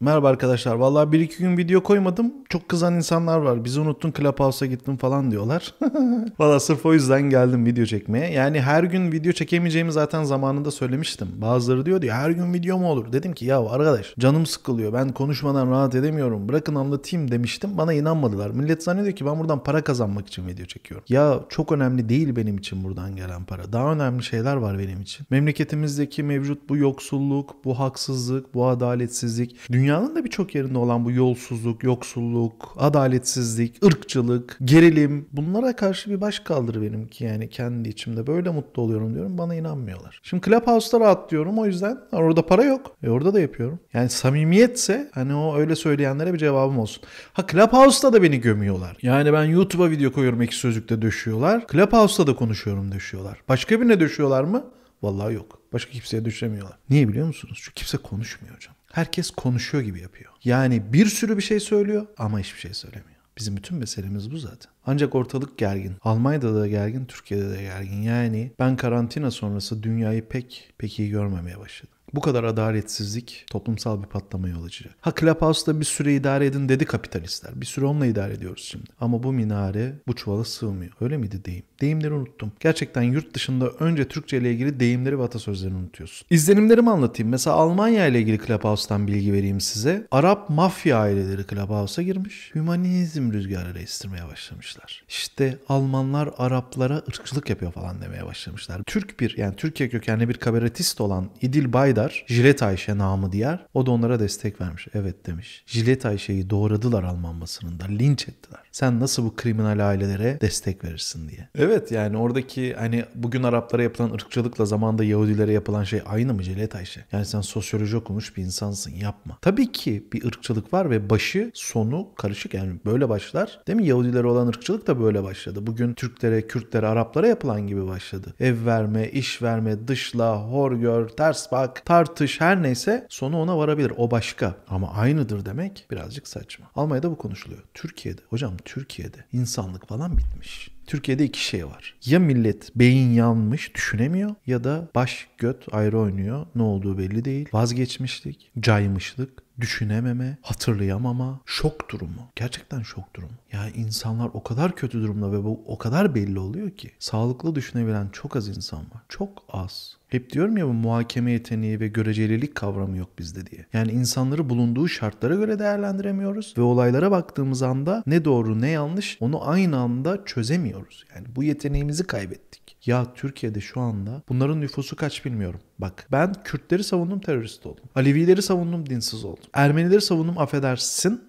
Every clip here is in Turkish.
Merhaba arkadaşlar. Vallahi bir iki gün video koymadım. Çok kızan insanlar var. Bizi unuttun Clubhouse'a gittim falan diyorlar. Valla sırf o yüzden geldim video çekmeye. Yani her gün video çekemeyeceğimi zaten zamanında söylemiştim. Bazıları diyor diyor her gün video mu olur? Dedim ki ya arkadaş canım sıkılıyor. Ben konuşmadan rahat edemiyorum. Bırakın anlatayım demiştim. Bana inanmadılar. Millet zannediyor ki ben buradan para kazanmak için video çekiyorum. Ya çok önemli değil benim için buradan gelen para. Daha önemli şeyler var benim için. Memleketimizdeki mevcut bu yoksulluk, bu haksızlık, bu adaletsizlik, dünya dünyanın da birçok yerinde olan bu yolsuzluk, yoksulluk, adaletsizlik, ırkçılık, gerilim bunlara karşı bir baş kaldırı benimki yani kendi içimde böyle mutlu oluyorum diyorum bana inanmıyorlar. Şimdi Clubhouse'da rahatlıyorum o yüzden orada para yok. E orada da yapıyorum. Yani samimiyetse hani o öyle söyleyenlere bir cevabım olsun. Ha Clubhouse'da da beni gömüyorlar. Yani ben YouTube'a video koyuyorum iki sözlükte döşüyorlar. Clubhouse'da da konuşuyorum döşüyorlar. Başka birine döşüyorlar mı? Vallahi yok. Başka kimseye düşemiyorlar. Niye biliyor musunuz? Çünkü kimse konuşmuyor hocam herkes konuşuyor gibi yapıyor. Yani bir sürü bir şey söylüyor ama hiçbir şey söylemiyor. Bizim bütün meselemiz bu zaten. Ancak ortalık gergin. Almanya'da da gergin, Türkiye'de de gergin. Yani ben karantina sonrası dünyayı pek pek iyi görmemeye başladım. Bu kadar adaletsizlik toplumsal bir patlama yol açacak. Ha Clubhouse'da bir süre idare edin dedi kapitalistler. Bir süre onunla idare ediyoruz şimdi. Ama bu minare bu çuvala sığmıyor. Öyle miydi deyim? Deyimleri unuttum. Gerçekten yurt dışında önce Türkçe ile ilgili deyimleri ve atasözlerini unutuyorsun. İzlenimlerimi anlatayım. Mesela Almanya ile ilgili Clubhouse'tan bilgi vereyim size. Arap mafya aileleri Clubhouse'a girmiş. Hümanizm rüzgarıyla estirmeye başlamışlar. İşte Almanlar Araplara ırkçılık yapıyor falan demeye başlamışlar. Türk bir yani Türkiye kökenli bir kabaretist olan İdil Bayda Haydar, Jilet Ayşe namı diğer. O da onlara destek vermiş. Evet demiş. Jilet Ayşe'yi doğradılar Alman basınında. Linç ettiler. Sen nasıl bu kriminal ailelere destek verirsin diye. Evet yani oradaki hani bugün Araplara yapılan ırkçılıkla zamanda Yahudilere yapılan şey aynı mı Jilet Ayşe? Yani sen sosyoloji okumuş bir insansın yapma. Tabii ki bir ırkçılık var ve başı sonu karışık yani böyle başlar. Değil mi? Yahudilere olan ırkçılık da böyle başladı. Bugün Türklere, Kürtlere, Araplara yapılan gibi başladı. Ev verme, iş verme, dışla, hor gör, ters bak, tartış her neyse sonu ona varabilir. O başka ama aynıdır demek birazcık saçma. Almanya'da bu konuşuluyor. Türkiye'de hocam Türkiye'de insanlık falan bitmiş. Türkiye'de iki şey var. Ya millet beyin yanmış düşünemiyor ya da baş göt ayrı oynuyor. Ne olduğu belli değil. Vazgeçmişlik, caymışlık, düşünememe, hatırlayamama, şok durumu. Gerçekten şok durumu. Yani insanlar o kadar kötü durumda ve bu o kadar belli oluyor ki. Sağlıklı düşünebilen çok az insan var. Çok az. Hep diyorum ya bu muhakeme yeteneği ve görecelilik kavramı yok bizde diye. Yani insanları bulunduğu şartlara göre değerlendiremiyoruz ve olaylara baktığımız anda ne doğru ne yanlış onu aynı anda çözemiyoruz. Yani bu yeteneğimizi kaybettik. Ya Türkiye'de şu anda bunların nüfusu kaç bilmiyorum. Bak ben Kürtleri savundum terörist oldum. Alevileri savundum dinsiz oldum. Ermenileri savundum affedersin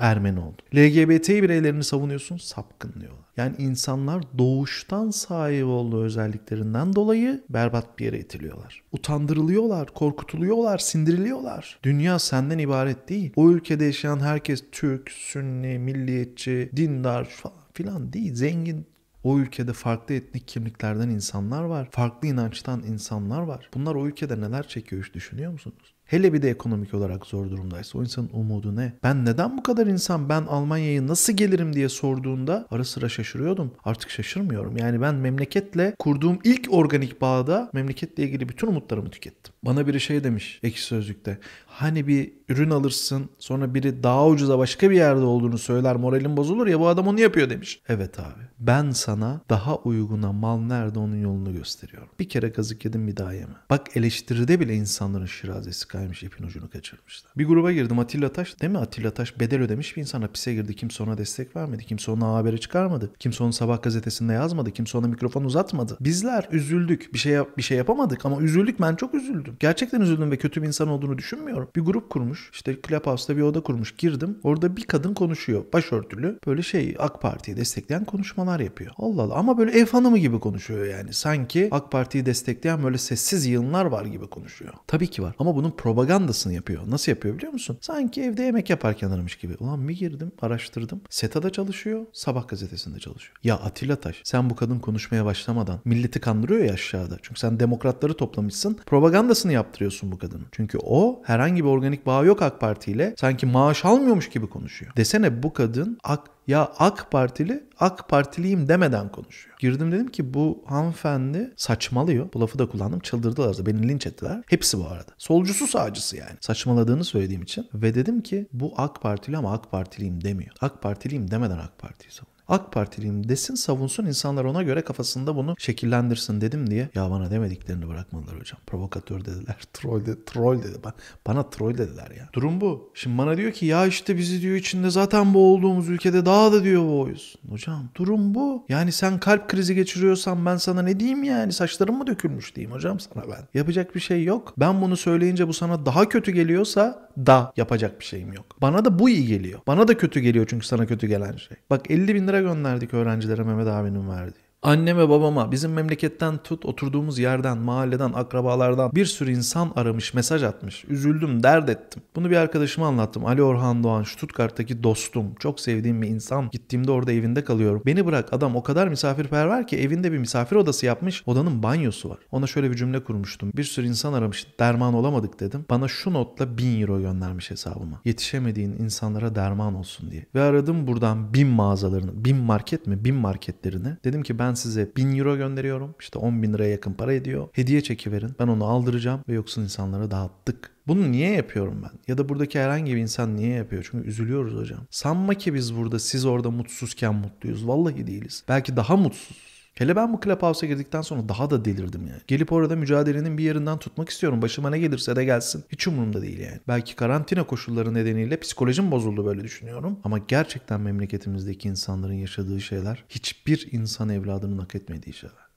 Ermeni oldun. LGBT bireylerini savunuyorsun sapkınlıyorlar. Yani insanlar doğuştan sahip olduğu özelliklerinden dolayı berbat bir yere itiliyorlar. Utandırılıyorlar, korkutuluyorlar, sindiriliyorlar. Dünya senden ibaret değil. O ülkede yaşayan herkes Türk, Sünni, milliyetçi, dindar falan filan değil. Zengin, o ülkede farklı etnik kimliklerden insanlar var. Farklı inançtan insanlar var. Bunlar o ülkede neler çekiyor hiç düşünüyor musunuz? Hele bir de ekonomik olarak zor durumdaysa o insanın umudu ne? Ben neden bu kadar insan ben Almanya'ya nasıl gelirim diye sorduğunda ara sıra şaşırıyordum. Artık şaşırmıyorum. Yani ben memleketle kurduğum ilk organik bağda memleketle ilgili bütün umutlarımı tükettim. Bana biri şey demiş ekşi sözlükte. Hani bir ürün alırsın sonra biri daha ucuza başka bir yerde olduğunu söyler moralin bozulur ya bu adam onu yapıyor demiş. Evet abi ben sana daha uyguna mal nerede onun yolunu gösteriyorum. Bir kere kazık yedim bir daha yeme. Bak eleştiride bile insanların şirazesi vakaymış ipin ucunu kaçırmışlar. Bir gruba girdim Atilla Taş değil mi Atilla Taş bedel ödemiş bir insan hapise girdi. Kimse ona destek vermedi. Kimse onu habere çıkarmadı. Kimse onu sabah gazetesinde yazmadı. Kimse ona mikrofon uzatmadı. Bizler üzüldük. Bir şey bir şey yapamadık ama üzüldük. Ben çok üzüldüm. Gerçekten üzüldüm ve kötü bir insan olduğunu düşünmüyorum. Bir grup kurmuş. İşte Clubhouse'da bir oda kurmuş. Girdim. Orada bir kadın konuşuyor. Başörtülü. Böyle şey AK Parti'yi destekleyen konuşmalar yapıyor. Allah Allah. Ama böyle ev hanımı gibi konuşuyor yani. Sanki AK Parti'yi destekleyen böyle sessiz yığınlar var gibi konuşuyor. Tabii ki var. Ama bunun pro propagandasını yapıyor. Nasıl yapıyor biliyor musun? Sanki evde yemek yaparken aramış gibi. Ulan bir girdim araştırdım. SETA'da çalışıyor. Sabah gazetesinde çalışıyor. Ya Atilla Taş sen bu kadın konuşmaya başlamadan milleti kandırıyor ya aşağıda. Çünkü sen demokratları toplamışsın. Propagandasını yaptırıyorsun bu kadının. Çünkü o herhangi bir organik bağı yok AK Parti ile. Sanki maaş almıyormuş gibi konuşuyor. Desene bu kadın AK ya AK Partili AK Partiliyim demeden konuşuyor. Girdim dedim ki bu hanımefendi saçmalıyor. Bu lafı da kullandım. Çıldırdılar da beni linç ettiler. Hepsi bu arada. Solcusu sağcısı yani. Saçmaladığını söylediğim için. Ve dedim ki bu AK Partili ama AK Partiliyim demiyor. AK Partiliyim demeden AK Parti'yi savunuyor. AK Partiliyim desin savunsun insanlar ona göre kafasında bunu şekillendirsin dedim diye ya bana demediklerini bırakmadılar hocam. Provokatör dediler, troll dedi, troll dedi. Bana, bana troll dediler ya. Durum bu. Şimdi bana diyor ki ya işte bizi diyor içinde zaten bu olduğumuz ülkede daha da diyor bu boğuyuz. Hocam durum bu. Yani sen kalp krizi geçiriyorsan ben sana ne diyeyim yani saçlarım mı dökülmüş diyeyim hocam sana ben. Yapacak bir şey yok. Ben bunu söyleyince bu sana daha kötü geliyorsa da yapacak bir şeyim yok. Bana da bu iyi geliyor. Bana da kötü geliyor çünkü sana kötü gelen şey. Bak 50 bin lira gönderdik öğrencilere Mehmet abinin verdiği. Anneme babama bizim memleketten tut oturduğumuz yerden mahalleden akrabalardan bir sürü insan aramış mesaj atmış. Üzüldüm dert ettim. Bunu bir arkadaşıma anlattım. Ali Orhan Doğan Stuttgart'taki dostum. Çok sevdiğim bir insan. Gittiğimde orada evinde kalıyorum. Beni bırak adam o kadar misafirperver ki evinde bir misafir odası yapmış. Odanın banyosu var. Ona şöyle bir cümle kurmuştum. Bir sürü insan aramış derman olamadık dedim. Bana şu notla 1000 euro göndermiş hesabıma. Yetişemediğin insanlara derman olsun diye. Ve aradım buradan bin mağazalarını. Bin market mi? Bin marketlerini. Dedim ki ben ben size 1000 euro gönderiyorum. İşte 10 bin liraya yakın para ediyor. Hediye çeki verin. Ben onu aldıracağım ve yoksun insanlara dağıttık. Bunu niye yapıyorum ben? Ya da buradaki herhangi bir insan niye yapıyor? Çünkü üzülüyoruz hocam. Sanma ki biz burada siz orada mutsuzken mutluyuz. Vallahi değiliz. Belki daha mutsuz. Hele ben bu Clubhouse'a girdikten sonra daha da delirdim yani. Gelip orada mücadelenin bir yerinden tutmak istiyorum. Başıma ne gelirse de gelsin. Hiç umurumda değil yani. Belki karantina koşulları nedeniyle psikolojim bozuldu böyle düşünüyorum. Ama gerçekten memleketimizdeki insanların yaşadığı şeyler hiçbir insan evladının hak etmediği şeyler.